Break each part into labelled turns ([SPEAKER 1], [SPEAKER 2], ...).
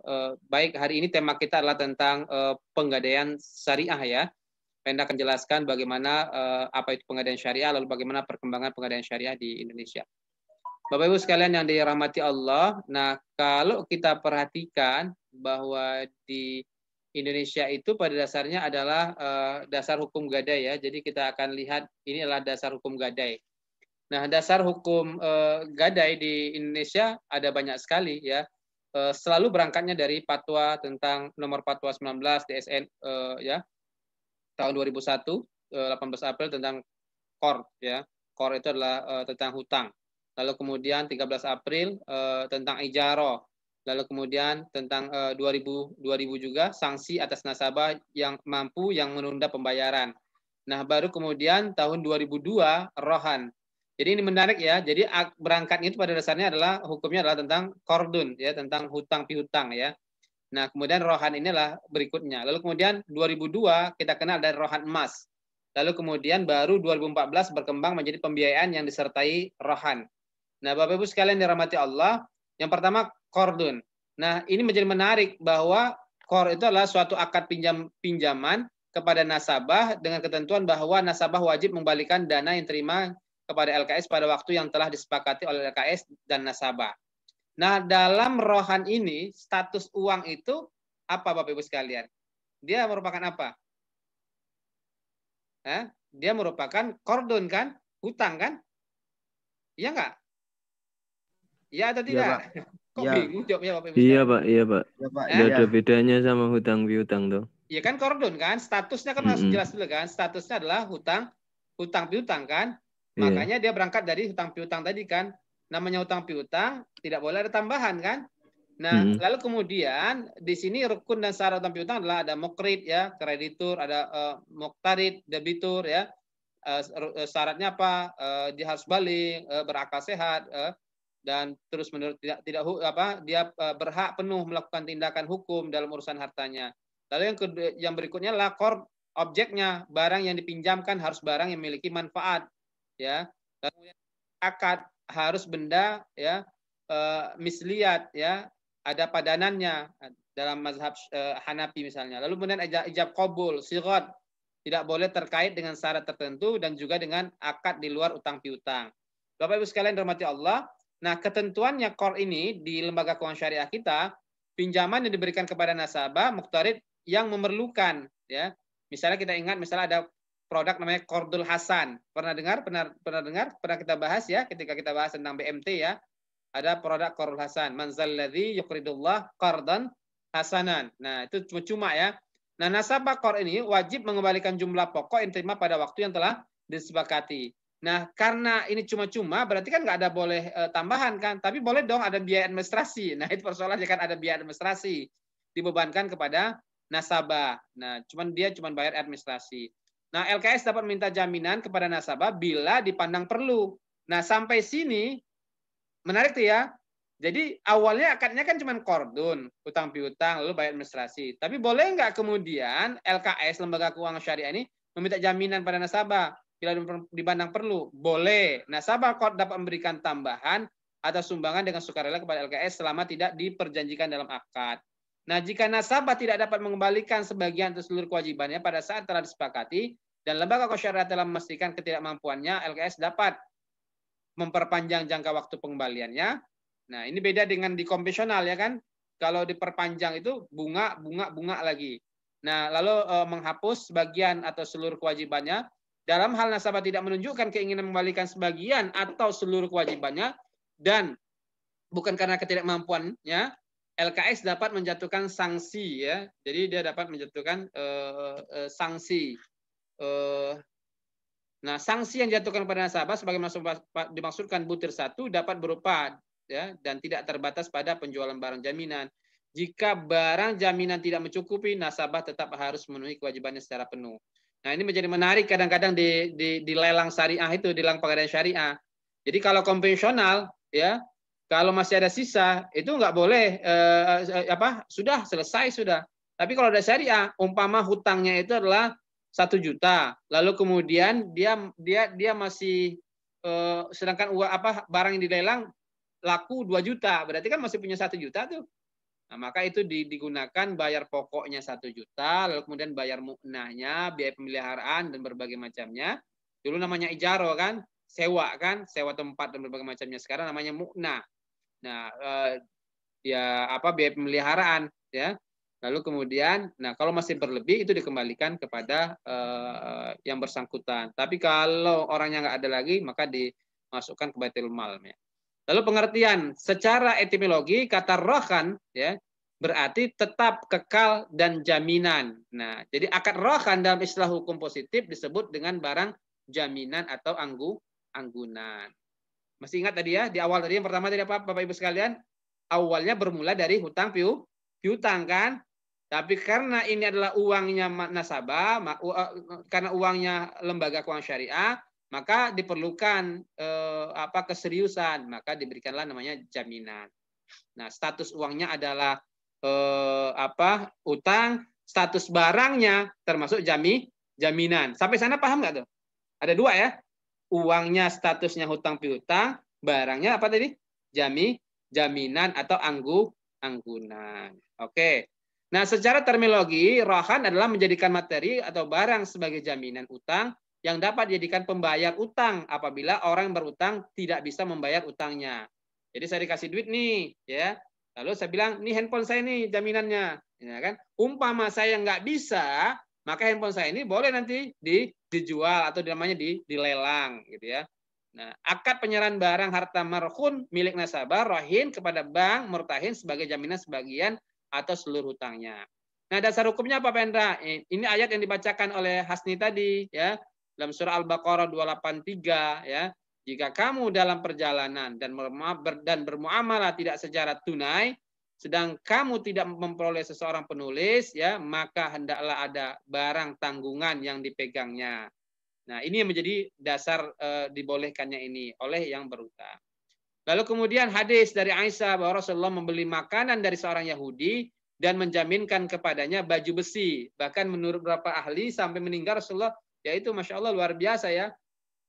[SPEAKER 1] Eh, baik hari ini tema kita adalah tentang uh, eh, penggadaian syariah ya. Penda akan jelaskan bagaimana uh, apa itu penggadaian syariah lalu bagaimana perkembangan penggadaian syariah di Indonesia. Bapak Ibu sekalian yang dirahmati Allah, nah kalau kita perhatikan bahwa di Indonesia itu pada dasarnya adalah uh, dasar hukum gadai ya. Jadi kita akan lihat ini adalah dasar hukum gadai. Nah, dasar hukum uh, gadai di Indonesia ada banyak sekali ya Eh, selalu berangkatnya dari patwa tentang nomor fatwa 19 DSN eh, ya tahun 2001 eh, 18 April tentang kor ya kor itu adalah eh, tentang hutang lalu kemudian 13 April eh, tentang ijaro lalu kemudian tentang 2000 eh, 2000 juga sanksi atas nasabah yang mampu yang menunda pembayaran nah baru kemudian tahun 2002 Rohan jadi ini menarik ya. Jadi berangkatnya itu pada dasarnya adalah hukumnya adalah tentang kordun ya, tentang hutang piutang ya. Nah, kemudian rohan inilah berikutnya. Lalu kemudian 2002 kita kenal dari rohan emas. Lalu kemudian baru 2014 berkembang menjadi pembiayaan yang disertai rohan. Nah, Bapak Ibu sekalian dirahmati Allah, yang pertama kordun. Nah, ini menjadi menarik bahwa kor itu adalah suatu akad pinjam pinjaman kepada nasabah dengan ketentuan bahwa nasabah wajib membalikan dana yang terima kepada LKS pada waktu yang telah disepakati oleh LKS dan nasabah. Nah, dalam rohan ini status uang itu apa Bapak Ibu sekalian? Dia merupakan apa? Hah? Dia merupakan kordon kan? Hutang kan? Iya enggak? Iya atau iya, tidak? Ya, Kok ya. bingung jawabnya Bapak Ibu? Iya, Pak, iya, Pak. Ya, Pak. Ya, ada iya. bedanya sama hutang piutang tuh. Iya kan kordon kan? Statusnya kan mm -hmm. harus jelas dulu kan? Statusnya adalah hutang hutang piutang kan? Iya. Makanya dia berangkat dari hutang piutang tadi kan. Namanya hutang piutang tidak boleh ada tambahan kan. Nah, hmm. lalu kemudian di sini rukun dan syarat hutang piutang adalah ada mokrit ya, kreditur, ada uh, eh, moktarit, debitur ya. Uh, syaratnya apa? Uh, dia harus balik, uh, berakal sehat uh, dan terus menurut tidak tidak apa dia uh, berhak penuh melakukan tindakan hukum dalam urusan hartanya. Lalu yang kedua, yang berikutnya lakor objeknya barang yang dipinjamkan harus barang yang memiliki manfaat ya kemudian akad harus benda ya e, eh, misliat ya ada padanannya dalam mazhab e, Hanafi misalnya lalu kemudian ijab kobul sirat tidak boleh terkait dengan syarat tertentu dan juga dengan akad di luar utang piutang Bapak Ibu sekalian rahmati Allah nah ketentuannya kor ini di lembaga keuangan syariah kita pinjaman yang diberikan kepada nasabah muktarid yang memerlukan ya misalnya kita ingat misalnya ada produk namanya Kordul Hasan. Pernah dengar? Pernah pernah dengar? Pernah kita bahas ya ketika kita bahas tentang BMT ya. Ada produk Kordul Hasan. Man zalladzi yuqridullah qardan hasanan. Nah, itu cuma-cuma ya. Nah, nasabah kor ini wajib mengembalikan jumlah pokok yang terima pada waktu yang telah disepakati. Nah, karena ini cuma-cuma, berarti kan nggak ada boleh e, tambahan kan? Tapi boleh dong ada biaya administrasi. Nah, itu persoalannya kan ada biaya administrasi dibebankan kepada nasabah. Nah, cuman dia cuman bayar administrasi. Nah, LKS dapat minta jaminan kepada nasabah bila dipandang perlu. Nah, sampai sini menarik tuh ya. Jadi awalnya akadnya kan cuma kordon, utang piutang, lalu bayar administrasi. Tapi boleh nggak kemudian LKS, Lembaga Keuangan Syariah ini, meminta jaminan pada nasabah bila dipandang perlu? Boleh. Nasabah kord dapat memberikan tambahan atau sumbangan dengan sukarela kepada LKS selama tidak diperjanjikan dalam akad. Nah, jika nasabah tidak dapat mengembalikan sebagian atau seluruh kewajibannya pada saat telah disepakati dan lembaga kosyarat telah memastikan ketidakmampuannya, LKS dapat memperpanjang jangka waktu pengembaliannya. Nah, ini beda dengan di konvensional ya kan. Kalau diperpanjang itu bunga, bunga, bunga lagi. Nah, lalu e, menghapus sebagian atau seluruh kewajibannya. Dalam hal nasabah tidak menunjukkan keinginan mengembalikan sebagian atau seluruh kewajibannya dan bukan karena ketidakmampuannya, LKS dapat menjatuhkan sanksi ya. Jadi dia dapat menjatuhkan uh, uh, sanksi. Uh, nah, sanksi yang dijatuhkan pada nasabah sebagai dimaksudkan butir satu dapat berupa ya dan tidak terbatas pada penjualan barang jaminan. Jika barang jaminan tidak mencukupi, nasabah tetap harus memenuhi kewajibannya secara penuh. Nah, ini menjadi menarik kadang-kadang di, di, di lelang syariah itu, di lelang pengadaan syariah. Jadi kalau konvensional ya kalau masih ada sisa, itu nggak boleh eh, eh, apa sudah selesai sudah. Tapi kalau ada syariah, umpama hutangnya itu adalah satu juta, lalu kemudian dia dia dia masih eh, sedangkan uang apa barang yang dilelang laku dua juta, berarti kan masih punya satu juta tuh. Nah, maka itu digunakan bayar pokoknya satu juta, lalu kemudian bayar muknahnya, biaya pemeliharaan dan berbagai macamnya. Dulu namanya ijaro kan, sewa kan, sewa tempat dan berbagai macamnya. Sekarang namanya mukna. Nah, eh, ya apa biaya pemeliharaan ya. Lalu kemudian, nah kalau masih berlebih itu dikembalikan kepada eh, yang bersangkutan. Tapi kalau orangnya nggak ada lagi, maka dimasukkan ke baitul mal. Ya. Lalu pengertian secara etimologi kata rohan ya berarti tetap kekal dan jaminan. Nah, jadi akad rohan dalam istilah hukum positif disebut dengan barang jaminan atau anggu anggunan. Masih ingat tadi ya, di awal tadi yang pertama tadi apa Bapak Ibu sekalian? Awalnya bermula dari hutang piu, piutang kan? Tapi karena ini adalah uangnya nasabah, eh, karena uangnya lembaga keuangan syariah, maka diperlukan eh, apa keseriusan, maka diberikanlah namanya jaminan. Nah, status uangnya adalah eh, apa? utang, status barangnya termasuk jami jaminan. Sampai sana paham nggak tuh? Ada dua ya uangnya statusnya hutang piutang, barangnya apa tadi? Jami, jaminan atau anggu, anggunan. Oke. Nah, secara terminologi, rohan adalah menjadikan materi atau barang sebagai jaminan utang yang dapat dijadikan pembayar utang apabila orang berutang tidak bisa membayar utangnya. Jadi saya dikasih duit nih, ya. Lalu saya bilang, nih handphone saya nih jaminannya, ya kan? Umpama saya nggak bisa maka handphone saya ini boleh nanti di, dijual atau namanya di, dilelang gitu ya. Nah, akad penyerahan barang harta marhun milik nasabah rohin kepada bank murtahin sebagai jaminan sebagian atau seluruh hutangnya. Nah, dasar hukumnya apa, Pendra? Ini ayat yang dibacakan oleh Hasni tadi, ya. Dalam surah Al-Baqarah 283, ya. Jika kamu dalam perjalanan dan bermuamalah tidak secara tunai, sedang kamu tidak memperoleh seseorang penulis ya maka hendaklah ada barang tanggungan yang dipegangnya nah ini yang menjadi dasar e, dibolehkannya ini oleh yang berutang lalu kemudian hadis dari Aisyah bahwa Rasulullah membeli makanan dari seorang Yahudi dan menjaminkan kepadanya baju besi bahkan menurut beberapa ahli sampai meninggal Rasulullah yaitu masya Allah luar biasa ya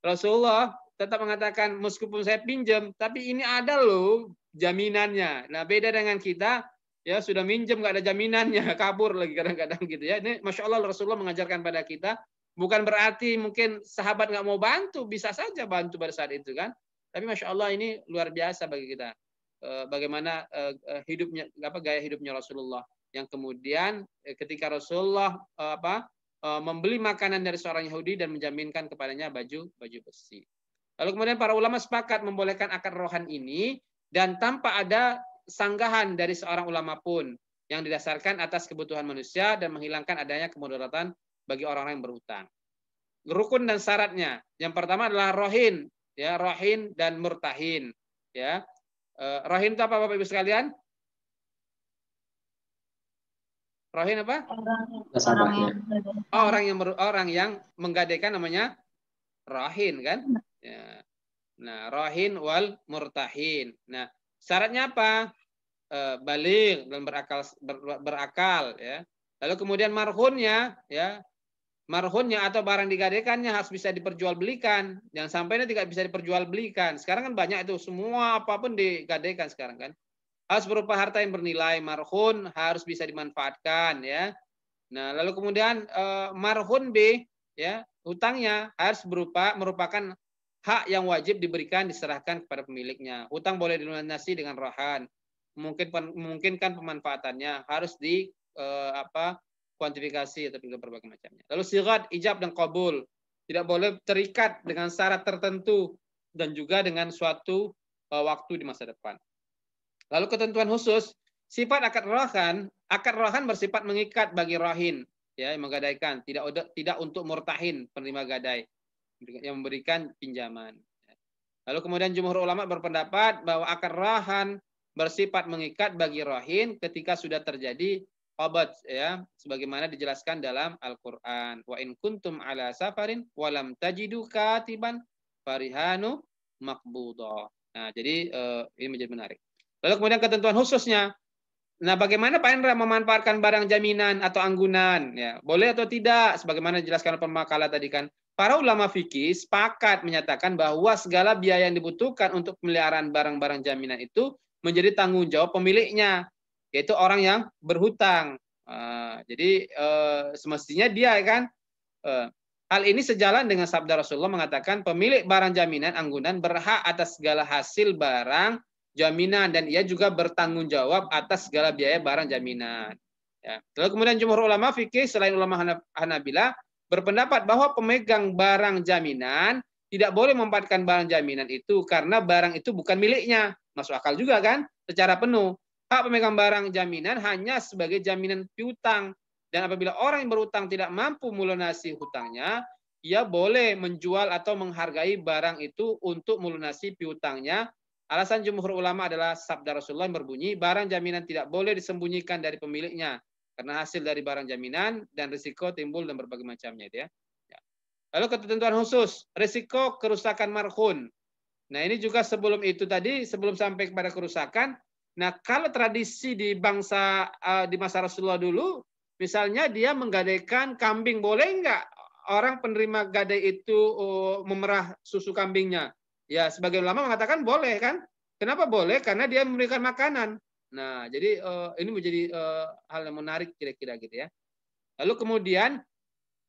[SPEAKER 1] Rasulullah tetap mengatakan meskipun saya pinjam, tapi ini ada loh jaminannya. Nah beda dengan kita ya sudah minjem nggak ada jaminannya kabur lagi kadang-kadang gitu ya. Ini masya Allah Rasulullah mengajarkan pada kita bukan berarti mungkin sahabat nggak mau bantu bisa saja bantu pada saat itu kan. Tapi masya Allah ini luar biasa bagi kita eh, bagaimana eh, eh, hidupnya apa gaya hidupnya Rasulullah yang kemudian ketika Rasulullah apa membeli makanan dari seorang Yahudi dan menjaminkan kepadanya baju baju besi. Lalu kemudian para ulama sepakat membolehkan akad rohan ini dan tanpa ada sanggahan dari seorang ulama pun yang didasarkan atas kebutuhan manusia dan menghilangkan adanya kemudaratan bagi orang-orang yang berhutang. Rukun dan syaratnya. Yang pertama adalah rohin, ya, rohin dan murtahin, ya. E, rohin itu apa Bapak Ibu sekalian? Rohin apa? Orang, orang yang oh, orang yang orang yang menggadaikan namanya rohin kan? Ya. Nah, rohin wal murtahin. Nah, syaratnya apa? E, balik dan berakal ber, berakal ya. Lalu kemudian marhunnya ya. Marhunnya atau barang digadekannya harus bisa diperjualbelikan. yang sampai ini tidak bisa diperjualbelikan. Sekarang kan banyak itu semua apapun digadekan sekarang kan. Harus berupa harta yang bernilai marhun harus bisa dimanfaatkan ya. Nah, lalu kemudian e, marhun B ya, hutangnya harus berupa merupakan Hak yang wajib diberikan diserahkan kepada pemiliknya. Hutang boleh dilunasi dengan rohan. Mungkin memungkinkan pemanfaatannya harus di eh, apa kuantifikasi atau berbagai macamnya. Lalu sirat ijab dan kabul tidak boleh terikat dengan syarat tertentu dan juga dengan suatu eh, waktu di masa depan. Lalu ketentuan khusus sifat akad rohan, akad rohan bersifat mengikat bagi rohin ya menggadaikan tidak tidak untuk murtahin penerima gadai yang memberikan pinjaman. Lalu kemudian jumhur ulama berpendapat bahwa akar rahan bersifat mengikat bagi rohin ketika sudah terjadi obat ya sebagaimana dijelaskan dalam Al-Qur'an wa in kuntum ala safarin walam tajidu katiban farihanu makbudo. Nah, jadi eh, ini menjadi menarik. Lalu kemudian ketentuan khususnya. Nah, bagaimana Pak Indra memanfaatkan barang jaminan atau anggunan ya? Boleh atau tidak sebagaimana dijelaskan oleh tadi kan? Para ulama fikih sepakat menyatakan bahwa segala biaya yang dibutuhkan untuk pemeliharaan barang-barang jaminan itu menjadi tanggung jawab pemiliknya, yaitu orang yang berhutang. Uh, jadi uh, semestinya dia kan uh, hal ini sejalan dengan sabda Rasulullah mengatakan pemilik barang jaminan anggunan berhak atas segala hasil barang jaminan dan ia juga bertanggung jawab atas segala biaya barang jaminan. Ya. Lalu kemudian jumhur ulama fikih selain ulama Hanabila berpendapat bahwa pemegang barang jaminan tidak boleh memanfaatkan barang jaminan itu karena barang itu bukan miliknya. Masuk akal juga kan? Secara penuh. Hak pemegang barang jaminan hanya sebagai jaminan piutang. Dan apabila orang yang berutang tidak mampu melunasi hutangnya, ia boleh menjual atau menghargai barang itu untuk melunasi piutangnya. Alasan jumhur ulama adalah sabda Rasulullah yang berbunyi, barang jaminan tidak boleh disembunyikan dari pemiliknya karena hasil dari barang jaminan dan risiko timbul dan berbagai macamnya itu ya. ya. Lalu ketentuan khusus, risiko kerusakan marhun. Nah ini juga sebelum itu tadi, sebelum sampai kepada kerusakan, nah kalau tradisi di bangsa eh, di masa Rasulullah dulu, misalnya dia menggadaikan kambing, boleh nggak orang penerima gadai itu eh, memerah susu kambingnya? Ya sebagai ulama mengatakan boleh kan? Kenapa boleh? Karena dia memberikan makanan. Nah, jadi uh, ini menjadi uh, hal yang menarik kira-kira gitu ya. Lalu kemudian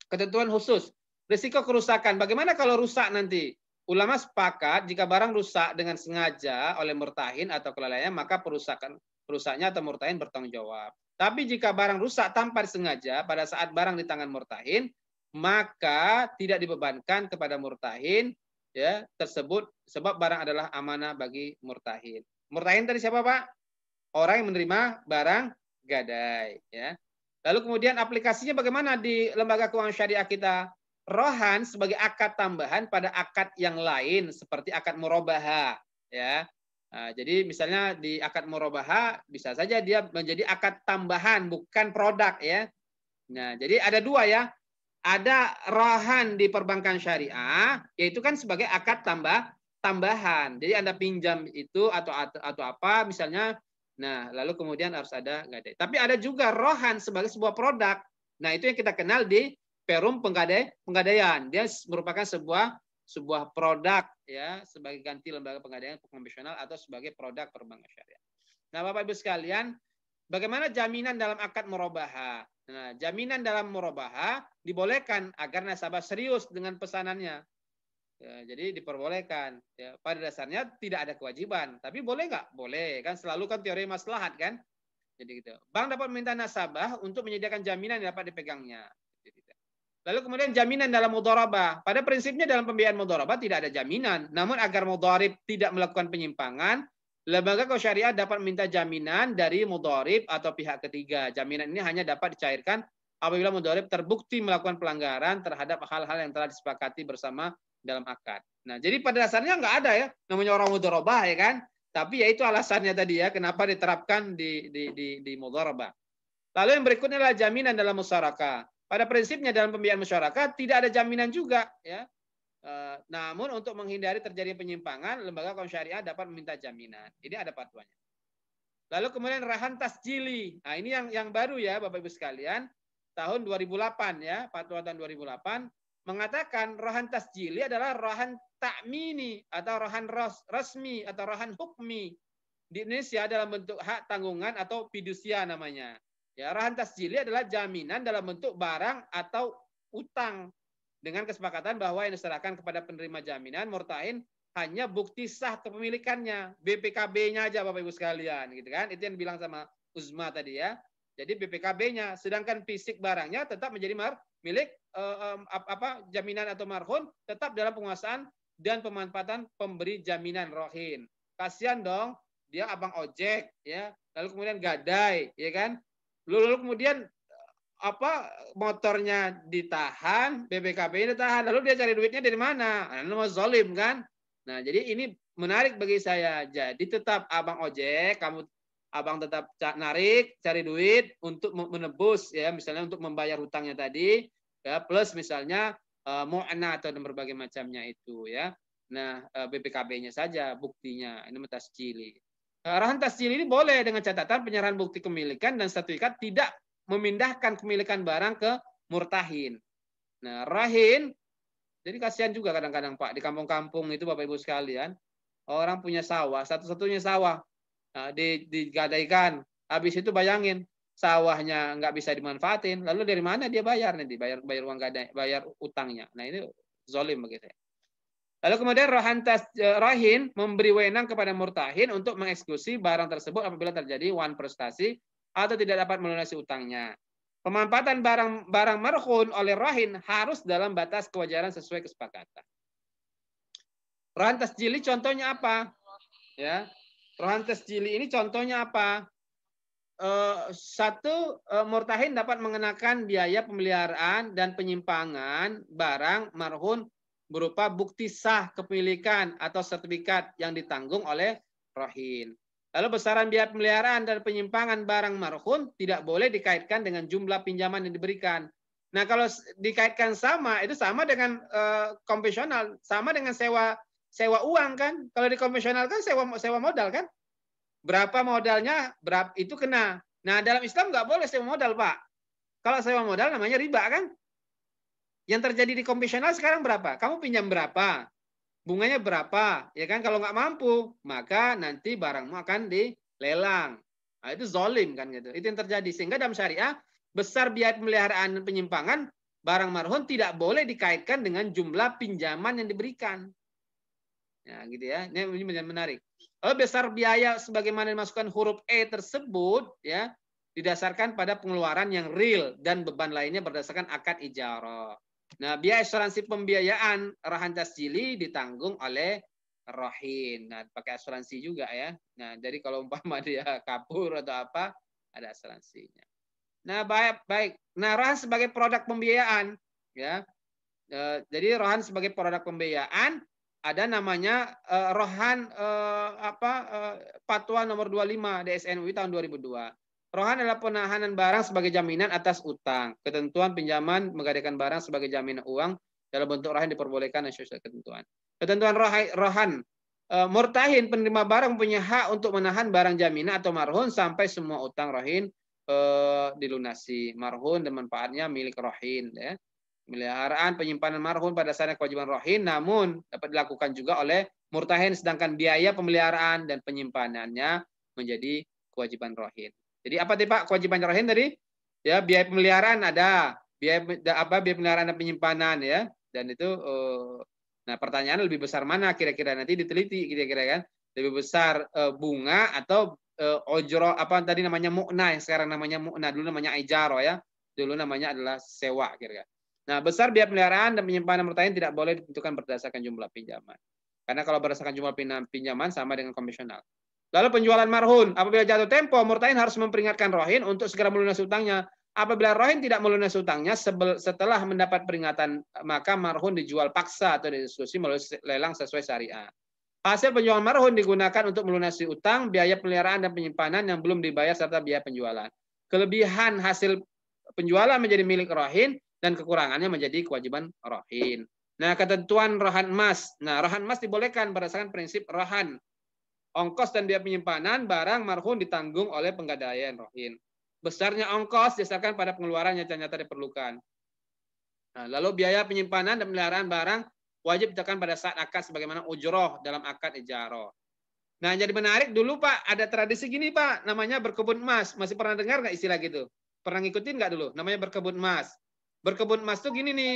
[SPEAKER 1] ketentuan khusus risiko kerusakan. Bagaimana kalau rusak nanti? Ulama sepakat jika barang rusak dengan sengaja oleh murtahin atau kelalaian maka perusakan perusaknya atau murtahin bertanggung jawab. Tapi jika barang rusak tanpa sengaja pada saat barang di tangan murtahin maka tidak dibebankan kepada murtahin ya tersebut sebab barang adalah amanah bagi murtahin. Murtahin tadi siapa Pak? orang yang menerima barang gadai ya. Lalu kemudian aplikasinya bagaimana di lembaga keuangan syariah kita? Rohan sebagai akad tambahan pada akad yang lain seperti akad murabaha ya. Nah, jadi misalnya di akad murabaha bisa saja dia menjadi akad tambahan bukan produk ya. Nah, jadi ada dua ya. Ada rohan di perbankan syariah yaitu kan sebagai akad tambah tambahan. Jadi Anda pinjam itu atau atau, atau apa misalnya Nah, lalu kemudian harus ada gadai. Tapi ada juga rohan sebagai sebuah produk. Nah, itu yang kita kenal di perum penggade penggadaian. Dia merupakan sebuah sebuah produk ya sebagai ganti lembaga penggadaian konvensional atau sebagai produk perbankan syariah. Nah, Bapak Ibu sekalian, bagaimana jaminan dalam akad murabaha? Nah, jaminan dalam murabaha dibolehkan agar nasabah serius dengan pesanannya. Ya, jadi diperbolehkan. Ya, pada dasarnya tidak ada kewajiban, tapi boleh nggak? Boleh kan selalu kan teori maslahat kan. Jadi gitu. Bank dapat meminta nasabah untuk menyediakan jaminan yang dapat dipegangnya. Gitu. Lalu kemudian jaminan dalam mudharabah. Pada prinsipnya dalam pembiayaan mudharabah tidak ada jaminan. Namun agar mudharib tidak melakukan penyimpangan, lembaga syariah dapat minta jaminan dari mudharib atau pihak ketiga. Jaminan ini hanya dapat dicairkan apabila mudharib terbukti melakukan pelanggaran terhadap hal-hal yang telah disepakati bersama dalam akad. Nah, jadi pada dasarnya nggak ada ya namanya orang mudharabah ya kan? Tapi ya itu alasannya tadi ya kenapa diterapkan di di di, di mudharabah. Lalu yang berikutnya adalah jaminan dalam musyarakah. Pada prinsipnya dalam pembiayaan masyarakat tidak ada jaminan juga ya. E, namun untuk menghindari terjadi penyimpangan, lembaga kaum syariah dapat meminta jaminan. Ini ada patuanya. Lalu kemudian rahan tasjili. Nah, ini yang yang baru ya Bapak Ibu sekalian, tahun 2008 ya, patuatan 2008 mengatakan rohan tasjili adalah rohan takmini atau rohan resmi atau rohan hukmi. Di Indonesia dalam bentuk hak tanggungan atau fidusia namanya. Ya, rohan tasjili adalah jaminan dalam bentuk barang atau utang dengan kesepakatan bahwa yang diserahkan kepada penerima jaminan murtain hanya bukti sah kepemilikannya, BPKB-nya aja Bapak Ibu sekalian, gitu kan? Itu yang bilang sama Uzma tadi ya. Jadi BPKB-nya, sedangkan fisik barangnya tetap menjadi mar milik um, apa jaminan atau marhun tetap dalam penguasaan dan pemanfaatan pemberi jaminan rohin. Kasihan dong, dia abang ojek ya, lalu kemudian gadai, ya kan? Lalu, lalu kemudian eh, apa motornya ditahan, BPKB ditahan, lalu dia cari duitnya dari mana? nah, mau zolim kan? Nah, jadi ini menarik bagi saya. Jadi tetap abang ojek, kamu abang tetap narik cari duit untuk menebus ya misalnya untuk membayar hutangnya tadi ya plus misalnya uh, mu'na atau berbagai macamnya itu ya nah eh, BPKB-nya saja buktinya ini cili. Eh, arahan tas cili ini boleh dengan catatan penyerahan bukti kemilikan dan satu ikat tidak memindahkan kemilikan barang ke murtahin nah rahin jadi kasihan juga kadang-kadang Pak di kampung-kampung itu Bapak Ibu sekalian orang punya sawah satu-satunya sawah Ah, di digadaikan. Habis itu bayangin sawahnya nggak bisa dimanfaatin, lalu dari mana dia bayar nanti? Bayar bayar uang gadai, bayar utangnya. Nah ini zolim begitu ya. Lalu kemudian rohantas eh, rahin memberi wewenang kepada murtahin untuk mengeksekusi barang tersebut apabila terjadi one prestasi atau tidak dapat melunasi utangnya. Pemanfaatan barang barang marhun oleh rohin harus dalam batas kewajaran sesuai kesepakatan. Rohan tasjili contohnya apa? Ya, Rantes jili ini contohnya apa? Eh, satu eh, murtahin dapat mengenakan biaya pemeliharaan dan penyimpangan barang marhun berupa bukti sah kepemilikan atau sertifikat yang ditanggung oleh rohin. Lalu besaran biaya pemeliharaan dan penyimpangan barang marhun tidak boleh dikaitkan dengan jumlah pinjaman yang diberikan. Nah, kalau dikaitkan sama itu sama dengan uh, konvensional, sama dengan sewa sewa uang kan. Kalau di konvensional kan sewa sewa modal kan. Berapa modalnya, berapa itu kena. Nah, dalam Islam nggak boleh sewa modal, Pak. Kalau sewa modal namanya riba kan. Yang terjadi di konvensional sekarang berapa? Kamu pinjam berapa? Bunganya berapa? Ya kan kalau nggak mampu, maka nanti barangmu akan dilelang. Nah, itu zolim kan gitu. Itu yang terjadi. Sehingga dalam syariah besar biaya pemeliharaan penyimpangan barang marhun tidak boleh dikaitkan dengan jumlah pinjaman yang diberikan. Ya, gitu ya. Ini menjadi menarik. Lalu oh, besar biaya sebagaimana dimasukkan huruf E tersebut ya didasarkan pada pengeluaran yang real dan beban lainnya berdasarkan akad ijarah. Nah, biaya asuransi pembiayaan rahan tasjili ditanggung oleh rohin. Nah, pakai asuransi juga ya. Nah, jadi kalau umpama dia kabur atau apa, ada asuransinya. Nah, baik baik. Nah, rohan sebagai produk pembiayaan ya. Eh, jadi rohan sebagai produk pembiayaan ada namanya uh, Rohan uh, apa uh, Patwa nomor 25 DSNUI tahun 2002. Rohan adalah penahanan barang sebagai jaminan atas utang. Ketentuan pinjaman menggadaikan barang sebagai jaminan uang dalam bentuk rohan diperbolehkan dan sesuai ketentuan. Ketentuan rohan, rohan uh, murtahin penerima barang punya hak untuk menahan barang jaminan atau marhun sampai semua utang rohin uh, dilunasi. Marhun dan manfaatnya milik rohin. Ya. Pemeliharaan penyimpanan marhun pada saatnya kewajiban rohin, namun dapat dilakukan juga oleh murtahin, sedangkan biaya pemeliharaan dan penyimpanannya menjadi kewajiban rohin. Jadi apa tadi Pak kewajiban rohin tadi? Ya biaya pemeliharaan ada, biaya apa biaya pemeliharaan dan penyimpanan ya, dan itu uh, nah pertanyaan lebih besar mana kira-kira nanti diteliti kira-kira kan lebih besar uh, bunga atau uh, ojro apa tadi namanya mukna yang sekarang namanya mukna dulu namanya ijaro ya dulu namanya adalah sewa kira-kira Nah, besar biaya pemeliharaan dan penyimpanan pertanian tidak boleh ditentukan berdasarkan jumlah pinjaman. Karena kalau berdasarkan jumlah pinjaman sama dengan komisional. Lalu penjualan marhun, apabila jatuh tempo, murtain harus memperingatkan rohin untuk segera melunasi utangnya. Apabila rohin tidak melunasi utangnya setelah mendapat peringatan, maka marhun dijual paksa atau diskusi melalui lelang sesuai syariah. Hasil penjualan marhun digunakan untuk melunasi utang, biaya peliharaan dan penyimpanan yang belum dibayar serta biaya penjualan. Kelebihan hasil penjualan menjadi milik rohin dan kekurangannya menjadi kewajiban rohin. Nah, ketentuan rohan emas. Nah, rohan emas dibolehkan berdasarkan prinsip rohan. Ongkos dan biaya penyimpanan barang marhun ditanggung oleh penggadaian rohin. Besarnya ongkos disesuaikan pada pengeluaran yang ternyata diperlukan. Nah, lalu biaya penyimpanan dan pemeliharaan barang wajib ditekan pada saat akad sebagaimana ujroh dalam akad ijaro. Nah, jadi menarik dulu Pak, ada tradisi gini Pak, namanya berkebun emas. Masih pernah dengar nggak istilah gitu? Pernah ngikutin nggak dulu? Namanya berkebun emas. Berkebun emas tuh gini nih.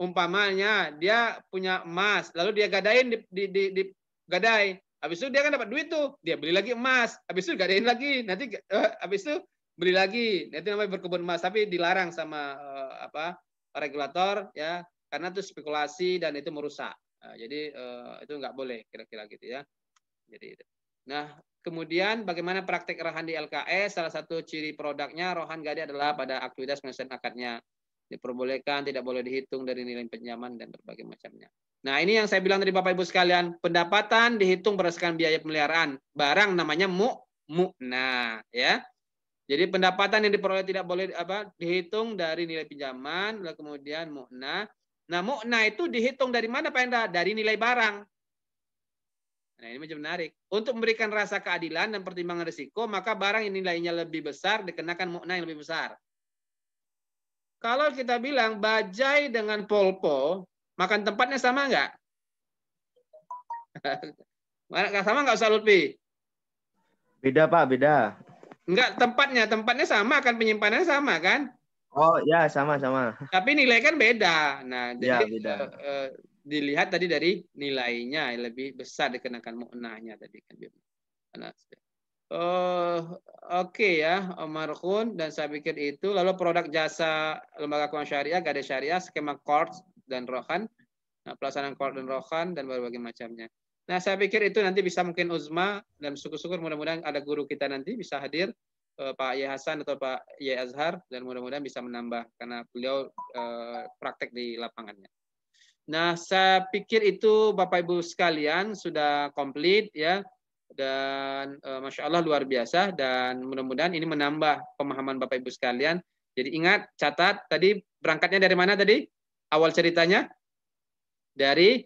[SPEAKER 1] Umpamanya dia punya emas, lalu dia gadain di, di, di, di gadai. Habis itu dia kan dapat duit tuh, dia beli lagi emas. Habis itu gadain lagi, nanti uh, habis itu beli lagi. Nanti namanya berkebun emas, tapi dilarang sama uh, apa regulator ya, karena itu spekulasi dan itu merusak. Nah, jadi uh, itu nggak boleh kira-kira gitu ya. Jadi Nah, kemudian bagaimana praktek rohan di LKS? Salah satu ciri produknya rohan gade adalah pada aktivitas penyelesaian akadnya diperbolehkan, tidak boleh dihitung dari nilai pinjaman dan berbagai macamnya. Nah, ini yang saya bilang tadi Bapak Ibu sekalian, pendapatan dihitung berdasarkan biaya pemeliharaan. Barang namanya mu mukna, ya. Jadi pendapatan yang diperoleh tidak boleh apa dihitung dari nilai pinjaman, lalu kemudian mukna. Nah, mukna itu dihitung dari mana Pak enda Dari nilai barang. Nah, ini menjadi menarik. Untuk memberikan rasa keadilan dan pertimbangan risiko, maka barang yang nilainya lebih besar dikenakan mukna yang lebih besar. Kalau kita bilang bajai dengan polpo, makan tempatnya sama nggak? sama nggak usah Lutfi? Beda Pak, beda. Enggak tempatnya, tempatnya sama kan penyimpanannya sama kan? Oh ya sama-sama. Tapi nilai kan beda. Nah ya, jadi beda. Uh, dilihat tadi dari nilainya lebih besar dikenakan mu'nahnya tadi kan. Nah, Uh, Oke okay ya, marhun dan saya pikir itu. Lalu produk jasa lembaga keuangan syariah, gade syariah, skema court dan rohan, nah, pelaksanaan court dan rohan dan berbagai macamnya. Nah saya pikir itu nanti bisa mungkin Uzma dan syukur-syukur mudah-mudahan ada guru kita nanti bisa hadir uh, Pak Yai Hasan atau Pak Yeh Azhar dan mudah-mudahan bisa menambah karena beliau uh, praktek di lapangannya. Nah saya pikir itu Bapak Ibu sekalian sudah komplit ya dan e, masya Allah luar biasa dan mudah-mudahan ini menambah pemahaman Bapak Ibu sekalian. Jadi ingat catat tadi berangkatnya dari mana tadi? Awal ceritanya dari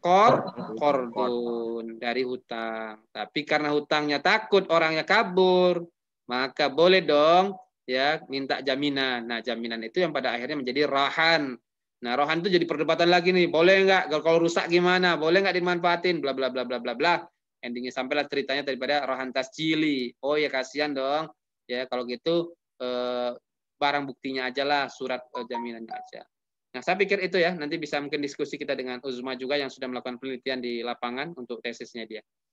[SPEAKER 1] kor kordun dari hutang. Tapi karena hutangnya takut orangnya kabur, maka boleh dong ya minta jaminan. Nah jaminan itu yang pada akhirnya menjadi rahan. Nah rohan itu jadi perdebatan lagi nih. Boleh nggak? Kalau rusak gimana? Boleh nggak dimanfaatin? Bla bla bla bla bla bla endingnya sampailah ceritanya daripada Rohantas Cili. Oh ya kasihan dong. Ya kalau gitu eh, barang buktinya aja lah surat eh, jaminannya aja. Nah, saya pikir itu ya, nanti bisa mungkin diskusi kita dengan Uzma juga yang sudah melakukan penelitian di lapangan untuk tesisnya dia.